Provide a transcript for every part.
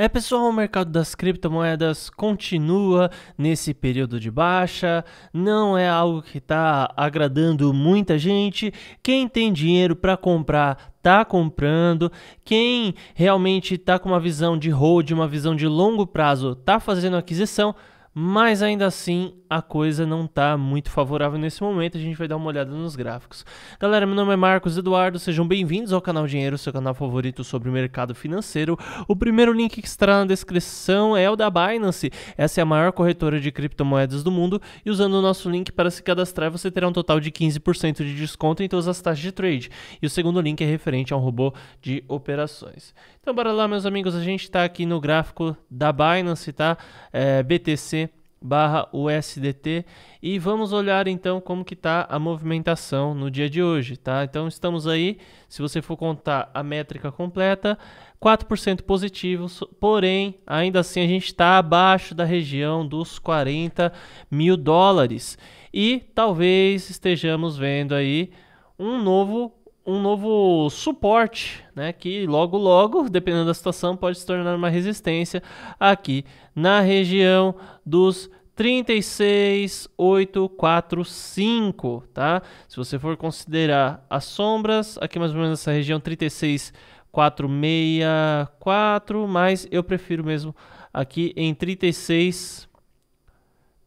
É pessoal, o mercado das criptomoedas continua nesse período de baixa, não é algo que está agradando muita gente. Quem tem dinheiro para comprar está comprando, quem realmente está com uma visão de hold, uma visão de longo prazo, está fazendo aquisição. Mas ainda assim, a coisa não está muito favorável nesse momento, a gente vai dar uma olhada nos gráficos. Galera, meu nome é Marcos Eduardo, sejam bem-vindos ao canal Dinheiro, seu canal favorito sobre o mercado financeiro. O primeiro link que estará na descrição é o da Binance. Essa é a maior corretora de criptomoedas do mundo e usando o nosso link para se cadastrar, você terá um total de 15% de desconto em todas as taxas de trade. E o segundo link é referente a um robô de operações. Então bora lá, meus amigos, a gente está aqui no gráfico da Binance, tá? É, BTC barra USDT e vamos olhar então como que está a movimentação no dia de hoje, tá? Então estamos aí, se você for contar a métrica completa, 4% positivos, porém, ainda assim a gente está abaixo da região dos 40 mil dólares e talvez estejamos vendo aí um novo um novo suporte, né, que logo logo, dependendo da situação, pode se tornar uma resistência aqui na região dos 36845, tá? Se você for considerar as sombras, aqui mais ou menos nessa região 36464, mas eu prefiro mesmo aqui em 36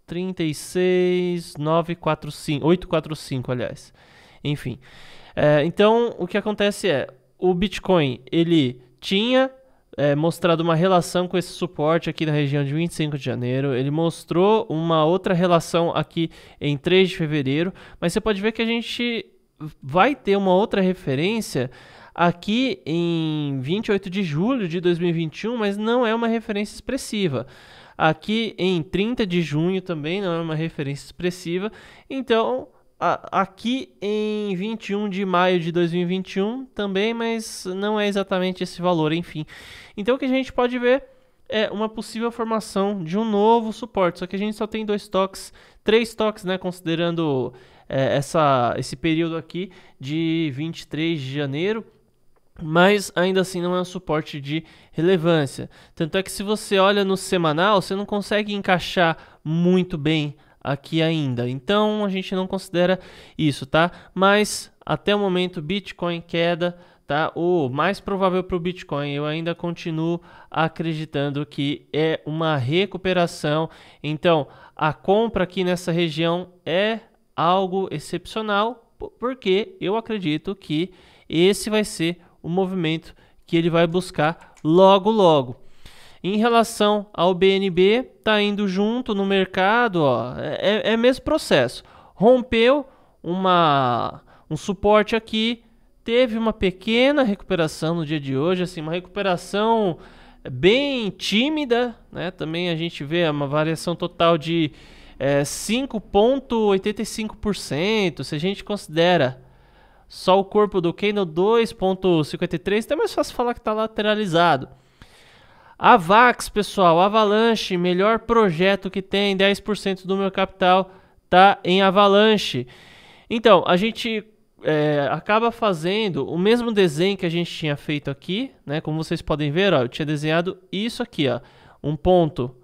36945, 845, aliás. Enfim. É, então, o que acontece é, o Bitcoin, ele tinha é, mostrado uma relação com esse suporte aqui na região de 25 de janeiro. Ele mostrou uma outra relação aqui em 3 de fevereiro, mas você pode ver que a gente vai ter uma outra referência aqui em 28 de julho de 2021, mas não é uma referência expressiva. Aqui em 30 de junho também não é uma referência expressiva. Então, aqui em 21 de maio de 2021 também, mas não é exatamente esse valor, enfim. Então o que a gente pode ver é uma possível formação de um novo suporte, só que a gente só tem dois toques, três toques, né, considerando é, essa, esse período aqui de 23 de janeiro mas ainda assim não é um suporte de relevância. Tanto é que se você olha no semanal, você não consegue encaixar muito bem aqui ainda. Então a gente não considera isso, tá? Mas até o momento Bitcoin queda, tá? O mais provável para o Bitcoin, eu ainda continuo acreditando que é uma recuperação. Então a compra aqui nessa região é algo excepcional, porque eu acredito que esse vai ser o movimento que ele vai buscar logo logo. Em relação ao BNB, tá indo junto no mercado, ó, é, é, é mesmo processo. Rompeu uma, um suporte aqui, teve uma pequena recuperação no dia de hoje, assim, uma recuperação bem tímida, né? Também a gente vê uma variação total de é, 5,85%. Se a gente considera só o corpo do candle 2,53, até mais fácil falar que está lateralizado. Avax, pessoal, Avalanche, melhor projeto que tem, 10% do meu capital tá em Avalanche. Então, a gente é, acaba fazendo o mesmo desenho que a gente tinha feito aqui, né? Como vocês podem ver, ó, eu tinha desenhado isso aqui, ó, um ponto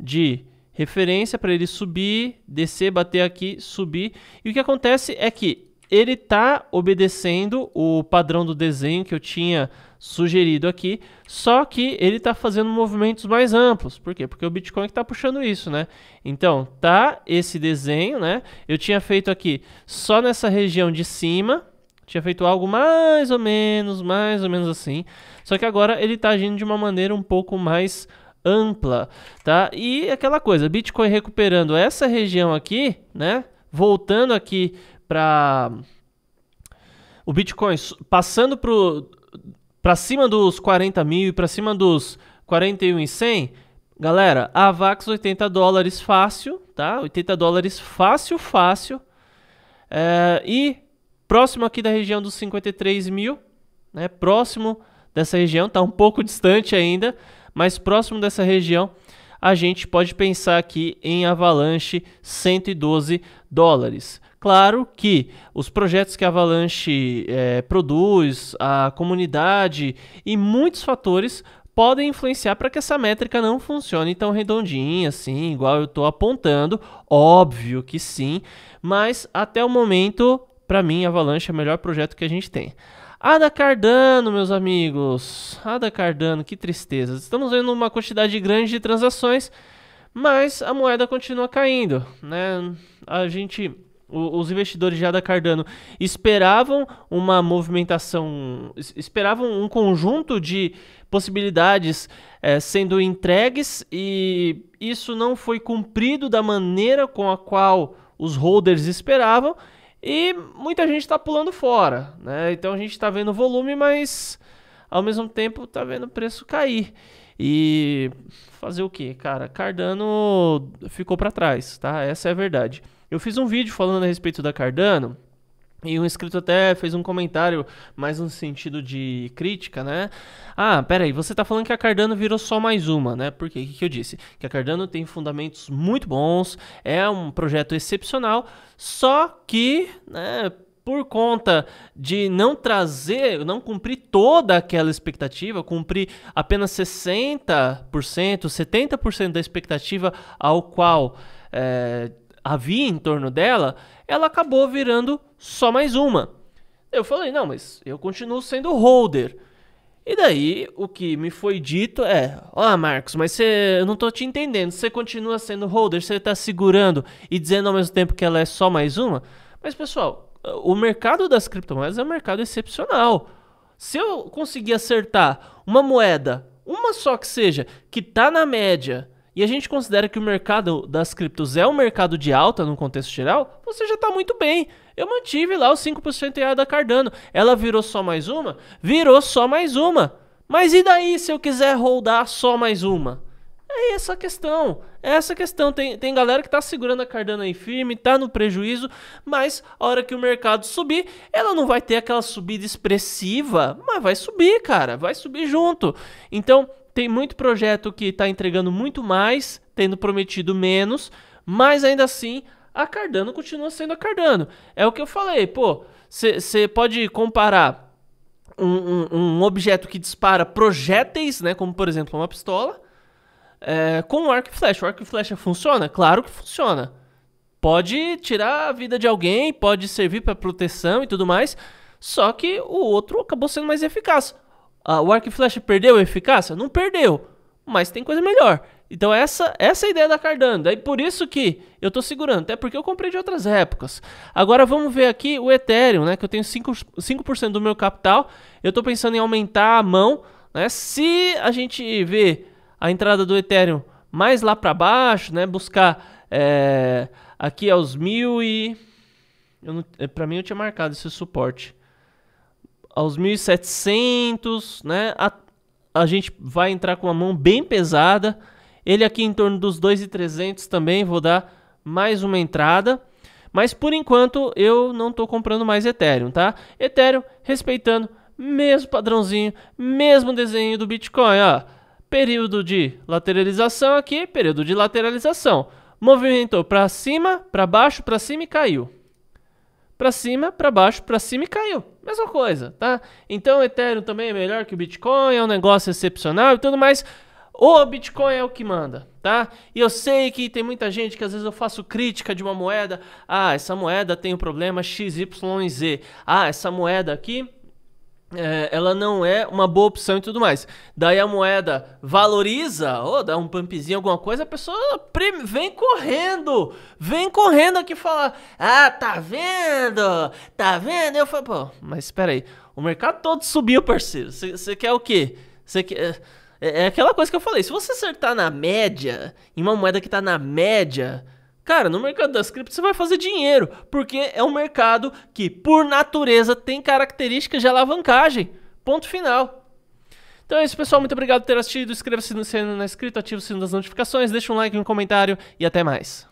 de referência para ele subir, descer, bater aqui, subir. E o que acontece é que ele tá obedecendo o padrão do desenho que eu tinha sugerido aqui, só que ele está fazendo movimentos mais amplos. Por quê? Porque o Bitcoin está puxando isso, né? Então, tá esse desenho, né? Eu tinha feito aqui só nessa região de cima, tinha feito algo mais ou menos, mais ou menos assim. Só que agora ele está agindo de uma maneira um pouco mais ampla, tá? E aquela coisa, Bitcoin recuperando essa região aqui, né? Voltando aqui para o Bitcoin passando para cima dos 40 mil e para cima dos 41 e 100, galera, a Avax 80 dólares fácil, tá? 80 dólares fácil, fácil. É, e próximo aqui da região dos 53 mil, né? Próximo dessa região, tá um pouco distante ainda, mas próximo dessa região a gente pode pensar aqui em avalanche 112 dólares. Claro que os projetos que a Avalanche é, produz, a comunidade e muitos fatores podem influenciar para que essa métrica não funcione tão redondinha assim, igual eu estou apontando. Óbvio que sim, mas até o momento, para mim, a Avalanche é o melhor projeto que a gente tem. Ada Cardano, meus amigos. Ada Cardano, que tristeza. Estamos vendo uma quantidade grande de transações, mas a moeda continua caindo, né? A gente os investidores já da Cardano esperavam uma movimentação, esperavam um conjunto de possibilidades é, sendo entregues e isso não foi cumprido da maneira com a qual os holders esperavam e muita gente está pulando fora, né? Então a gente está vendo volume, mas ao mesmo tempo tá vendo o preço cair. E fazer o que, cara? Cardano ficou para trás, tá? Essa é a verdade. Eu fiz um vídeo falando a respeito da Cardano. E um inscrito até fez um comentário mais no sentido de crítica, né? Ah, peraí, você tá falando que a Cardano virou só mais uma, né? Por quê? O que, que eu disse? Que a Cardano tem fundamentos muito bons, é um projeto excepcional, só que, né, por conta de não trazer, não cumprir toda aquela expectativa, cumprir apenas 60%, 70% da expectativa ao qual é, havia em torno dela, ela acabou virando só mais uma. Eu falei, não, mas eu continuo sendo holder. E daí, o que me foi dito é: Ó, oh, Marcos, mas você, eu não tô te entendendo. Você continua sendo holder, você tá segurando e dizendo ao mesmo tempo que ela é só mais uma. Mas, pessoal, o mercado das criptomoedas é um mercado excepcional. Se eu conseguir acertar uma moeda, uma só que seja, que está na média, e a gente considera que o mercado das criptos é um mercado de alta no contexto geral, você já está muito bem. Eu mantive lá os 5% EA da Cardano. Ela virou só mais uma? Virou só mais uma. Mas e daí se eu quiser rodar só mais uma? É essa a questão. É essa a questão. Tem, tem galera que tá segurando a Cardano aí firme, tá no prejuízo, mas a hora que o mercado subir, ela não vai ter aquela subida expressiva, mas vai subir, cara. Vai subir junto. Então, tem muito projeto que tá entregando muito mais, tendo prometido menos, mas ainda assim a Cardano continua sendo a Cardano. É o que eu falei, pô, você pode comparar um, um, um, objeto que dispara projéteis, né, como por exemplo uma pistola, é, com o arco e flecha. O arco e flecha funciona? Claro que funciona. Pode tirar a vida de alguém, pode servir para proteção e tudo mais, só que o outro acabou sendo mais eficaz. Ah, o arco e flecha perdeu a eficácia? Não perdeu, mas tem coisa melhor. Então essa, essa é a ideia da Cardano. É por isso que eu estou segurando, até porque eu comprei de outras épocas. Agora vamos ver aqui o Ethereum, né? Que eu tenho 5%, 5 do meu capital. Eu estou pensando em aumentar a mão, né? Se a gente ver a entrada do Ethereum mais lá para baixo, né? Buscar é, aqui aos é mil e é, para mim eu tinha marcado esse suporte aos 1700, né? A, a gente vai entrar com uma mão bem pesada. Ele aqui em torno dos 2,300 também, vou dar mais uma entrada. Mas por enquanto eu não estou comprando mais Ethereum, tá? Ethereum respeitando mesmo padrãozinho, mesmo desenho do Bitcoin, ó período de lateralização aqui, período de lateralização. Movimentou para cima, para baixo, para cima e caiu. Para cima, para baixo, para cima e caiu. Mesma coisa, tá? Então o Ethereum também é melhor que o Bitcoin, é um negócio excepcional e tudo mais. O Bitcoin é o que manda, tá? E eu sei que tem muita gente que às vezes eu faço crítica de uma moeda. Ah, essa moeda tem um problema XYZ. Ah, essa moeda aqui é, ela não é uma boa opção e tudo mais. Daí a moeda valoriza, ou dá um pumpzinho, alguma coisa, a pessoa vem correndo, vem correndo aqui falar: Ah, tá vendo? Tá vendo? Eu falo: Pô, mas espera aí, o mercado todo subiu, parceiro. Você quer o quê? Você quer. É, é, é aquela coisa que eu falei: se você acertar na média, em uma moeda que tá na média Cara, no mercado das criptos você vai fazer dinheiro, porque é um mercado que, por natureza, tem características de alavancagem. Ponto final. Então é isso, pessoal. Muito obrigado por ter assistido. Inscreva-se no canal, não é inscrito, ative o sino das notificações, deixa um like, um comentário e até mais.